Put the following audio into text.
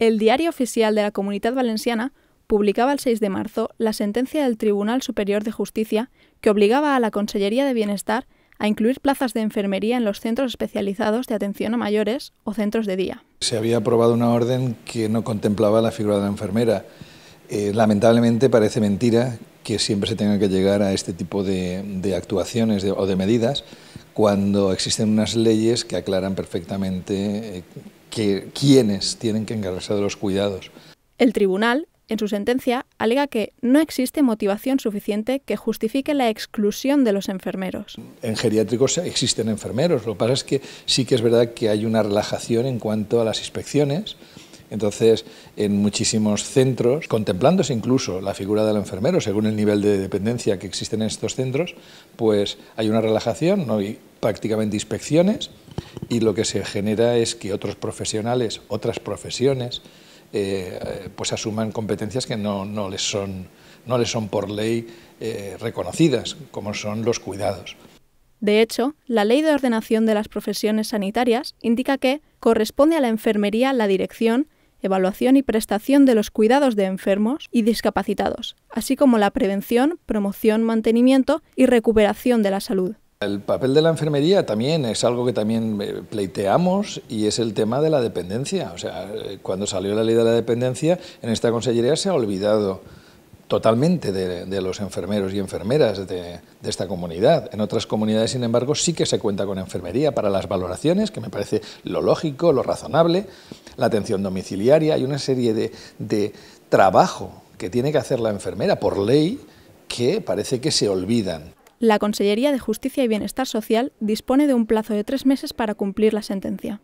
El Diario Oficial de la Comunidad Valenciana publicaba el 6 de marzo la sentencia del Tribunal Superior de Justicia que obligaba a la Consellería de Bienestar a incluir plazas de enfermería en los centros especializados de atención a mayores o centros de día. Se había aprobado una orden que no contemplaba la figura de la enfermera. Eh, lamentablemente parece mentira que siempre se tenga que llegar a este tipo de, actuaciones o de medidas cuando existen unas leyes que aclaran perfectamente eh, que quienes tienen que encargarse de los cuidados. El tribunal, en su sentencia, alega que no existe motivación suficiente que justifique la exclusión de los enfermeros. En geriátricos existen enfermeros, lo que pasa es que sí que es verdad que hay una relajación en cuanto a las inspecciones. Entonces, en muchísimos centros, contemplándose incluso la figura del enfermero, según el nivel de dependencia que existen en estos centros, pues hay una relajación, no hay prácticamente inspecciones, y lo que se genera es que otros profesionales, otras profesiones, eh, pues asuman competencias que no, les, son, por ley eh, reconocidas, como son los cuidados. De hecho, la Ley de Ordenación de las Profesiones Sanitarias indica que corresponde a la enfermería la dirección, evaluación y prestación de los cuidados de enfermos y discapacitados, así como la prevención, promoción, mantenimiento y recuperación de la salud. El papel de la enfermería también es algo que también eh, pleiteamos y es el tema de la dependencia. O sea, eh, cuando salió la ley de la dependencia, en esta consellería se ha olvidado totalmente de, los enfermeros y enfermeras de, esta comunidad. En otras comunidades, sin embargo, sí que se cuenta con enfermería para las valoraciones, que me parece lo lógico, lo razonable, la atención domiciliaria, hay una serie de, de trabajo que tiene que hacer la enfermera por ley que parece que se olvidan. La Consellería de Justicia y Bienestar Social dispone de un plazo de tres meses para cumplir la sentencia.